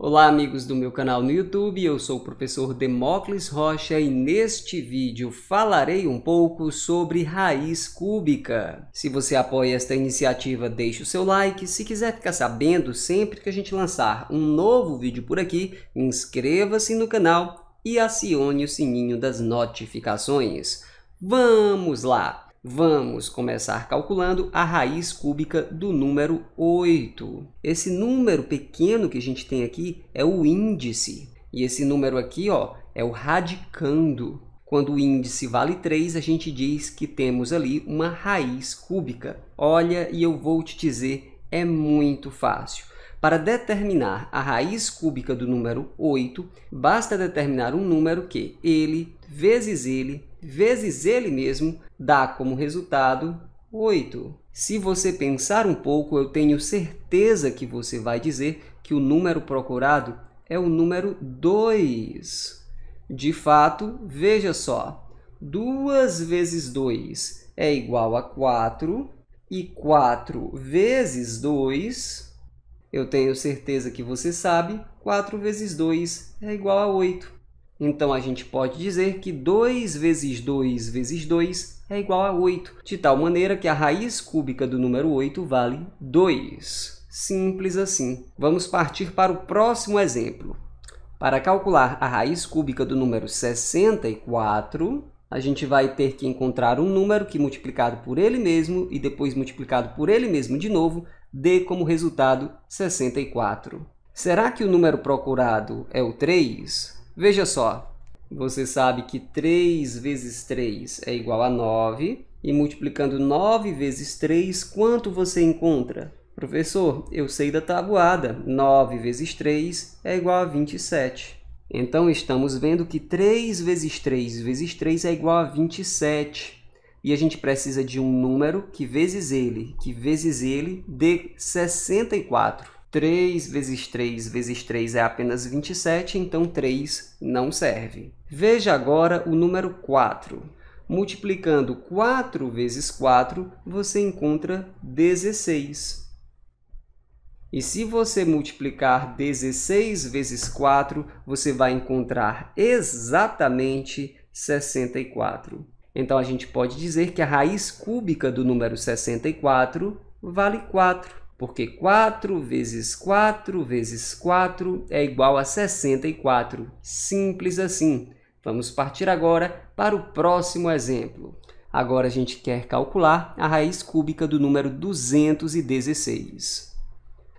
Olá amigos do meu canal no YouTube, eu sou o professor Demócles Rocha e neste vídeo falarei um pouco sobre raiz cúbica. Se você apoia esta iniciativa, deixe o seu like. Se quiser ficar sabendo sempre que a gente lançar um novo vídeo por aqui, inscreva-se no canal e acione o sininho das notificações. Vamos lá! Vamos começar calculando a raiz cúbica do número 8. Esse número pequeno que a gente tem aqui é o índice. E esse número aqui ó, é o radicando. Quando o índice vale 3, a gente diz que temos ali uma raiz cúbica. Olha, e eu vou te dizer, é muito fácil. Para determinar a raiz cúbica do número 8, basta determinar um número que ele vezes ele vezes ele mesmo dá como resultado 8. Se você pensar um pouco, eu tenho certeza que você vai dizer que o número procurado é o número 2. De fato, veja só, 2 vezes 2 é igual a 4, e 4 vezes 2 eu tenho certeza que você sabe, 4 vezes 2 é igual a 8. Então, a gente pode dizer que 2 vezes 2 vezes 2 é igual a 8, de tal maneira que a raiz cúbica do número 8 vale 2. Simples assim. Vamos partir para o próximo exemplo. Para calcular a raiz cúbica do número 64, a gente vai ter que encontrar um número que multiplicado por ele mesmo e depois multiplicado por ele mesmo de novo dê como resultado 64. Será que o número procurado é o 3? Veja só, você sabe que 3 vezes 3 é igual a 9, e multiplicando 9 vezes 3, quanto você encontra? Professor, eu sei da tabuada, 9 vezes 3 é igual a 27. Então, estamos vendo que 3 vezes 3 vezes 3 é igual a 27 e a gente precisa de um número que vezes ele, que vezes ele, dê 64. 3 vezes 3 vezes 3 é apenas 27, então 3 não serve. Veja agora o número 4. Multiplicando 4 vezes 4, você encontra 16. E se você multiplicar 16 vezes 4, você vai encontrar exatamente 64. Então a gente pode dizer que a raiz cúbica do número 64 vale 4, porque 4 vezes 4 vezes 4 é igual a 64. Simples assim. Vamos partir agora para o próximo exemplo. Agora a gente quer calcular a raiz cúbica do número 216.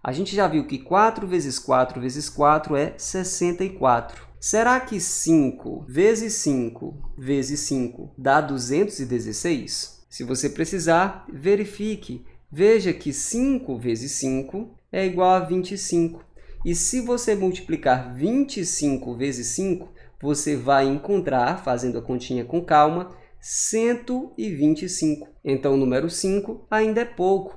A gente já viu que 4 vezes 4 vezes 4 é 64. Será que 5 vezes 5 vezes 5 dá 216? Se você precisar, verifique. Veja que 5 vezes 5 é igual a 25. E se você multiplicar 25 vezes 5, você vai encontrar, fazendo a continha com calma, 125. Então, o número 5 ainda é pouco,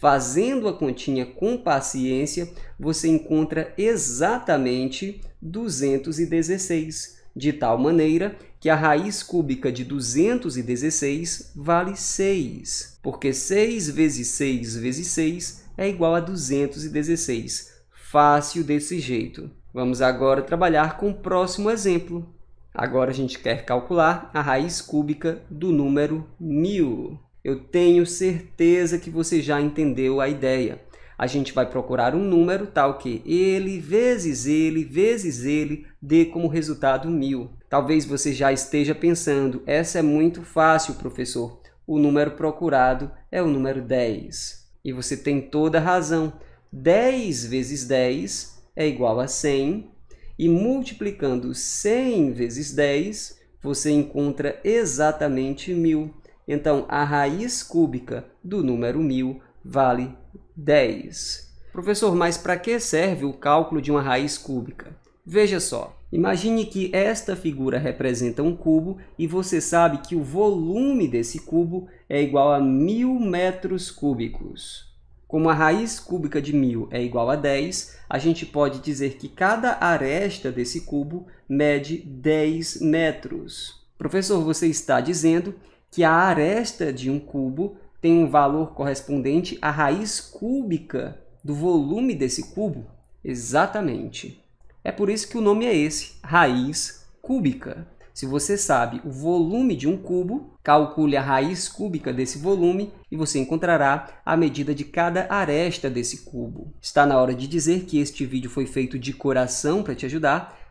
Fazendo a continha com paciência, você encontra exatamente 216, de tal maneira que a raiz cúbica de 216 vale 6, porque 6 vezes 6 vezes 6 é igual a 216. Fácil desse jeito. Vamos agora trabalhar com o próximo exemplo. Agora a gente quer calcular a raiz cúbica do número 1000. Eu tenho certeza que você já entendeu a ideia. A gente vai procurar um número tal que ele vezes ele vezes ele dê como resultado mil. Talvez você já esteja pensando, essa é muito fácil, professor. O número procurado é o número 10. E você tem toda a razão. 10 vezes 10 é igual a 100. E multiplicando 100 vezes 10, você encontra exatamente 1000. Então, a raiz cúbica do número 1000 vale 10. Professor, mas para que serve o cálculo de uma raiz cúbica? Veja só, imagine que esta figura representa um cubo e você sabe que o volume desse cubo é igual a mil metros cúbicos. Como a raiz cúbica de mil é igual a 10, a gente pode dizer que cada aresta desse cubo mede 10 metros. Professor, você está dizendo que a aresta de um cubo tem um valor correspondente à raiz cúbica do volume desse cubo? Exatamente. É por isso que o nome é esse, raiz cúbica. Se você sabe o volume de um cubo, calcule a raiz cúbica desse volume e você encontrará a medida de cada aresta desse cubo. Está na hora de dizer que este vídeo foi feito de coração para te ajudar